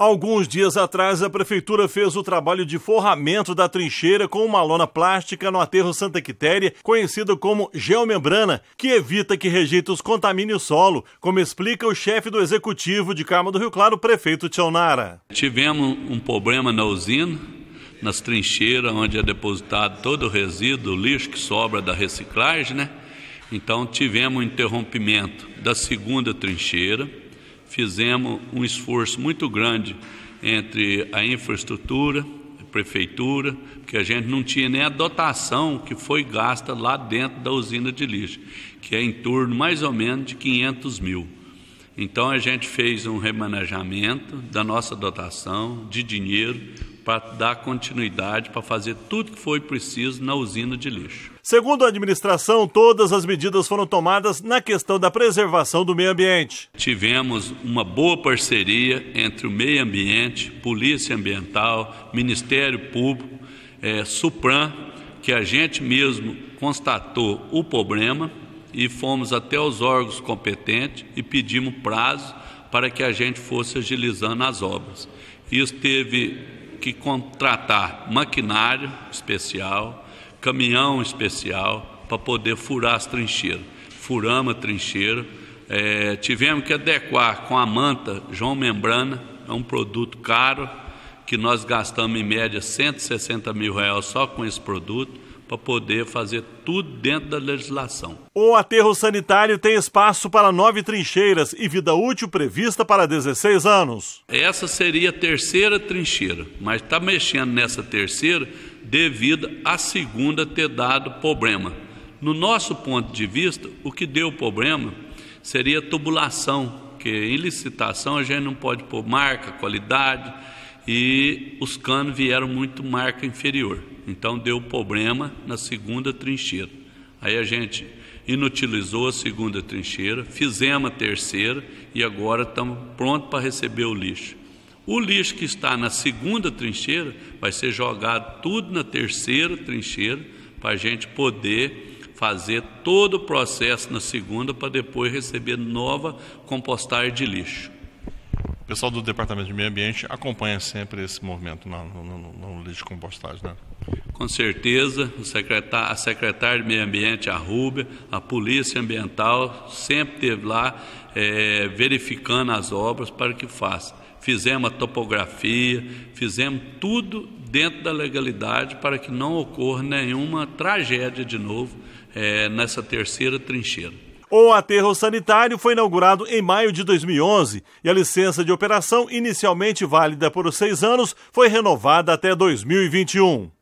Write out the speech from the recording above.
Alguns dias atrás, a prefeitura fez o trabalho de forramento da trincheira com uma lona plástica no aterro Santa Quitéria, conhecido como geomembrana, que evita que rejeitos contamine o solo, como explica o chefe do executivo de Carmo do Rio Claro, prefeito Tionara. Tivemos um problema na usina, nas trincheiras, onde é depositado todo o resíduo, o lixo que sobra da reciclagem, né? Então tivemos um interrompimento da segunda trincheira fizemos um esforço muito grande entre a infraestrutura, a prefeitura, que a gente não tinha nem a dotação que foi gasta lá dentro da usina de lixo, que é em torno mais ou menos de 500 mil. Então a gente fez um remanejamento da nossa dotação de dinheiro para dar continuidade, para fazer tudo que foi preciso na usina de lixo. Segundo a administração, todas as medidas foram tomadas na questão da preservação do meio ambiente. Tivemos uma boa parceria entre o meio ambiente, Polícia Ambiental, Ministério Público, é, Supran, que a gente mesmo constatou o problema e fomos até os órgãos competentes e pedimos prazo para que a gente fosse agilizando as obras. Isso teve que contratar maquinário especial, caminhão especial para poder furar as trincheiras. Furamos a trincheira, é, tivemos que adequar com a manta João Membrana, é um produto caro, que nós gastamos em média 160 mil reais só com esse produto para poder fazer tudo dentro da legislação. O aterro sanitário tem espaço para nove trincheiras e vida útil prevista para 16 anos. Essa seria a terceira trincheira, mas está mexendo nessa terceira devido à segunda ter dado problema. No nosso ponto de vista, o que deu problema seria tubulação, que em licitação a gente não pode pôr marca, qualidade, e os canos vieram muito marca inferior. Então deu problema na segunda trincheira. Aí a gente inutilizou a segunda trincheira, fizemos a terceira e agora estamos prontos para receber o lixo. O lixo que está na segunda trincheira vai ser jogado tudo na terceira trincheira para a gente poder fazer todo o processo na segunda para depois receber nova compostagem de lixo. O pessoal do Departamento de Meio Ambiente acompanha sempre esse movimento no, no, no lixo de compostagem, né? Com certeza, secretário, a secretária de Meio Ambiente, a Rúbia, a Polícia Ambiental, sempre esteve lá é, verificando as obras para que faça fizemos a topografia, fizemos tudo dentro da legalidade para que não ocorra nenhuma tragédia de novo é, nessa terceira trincheira. O aterro sanitário foi inaugurado em maio de 2011 e a licença de operação, inicialmente válida por seis anos, foi renovada até 2021.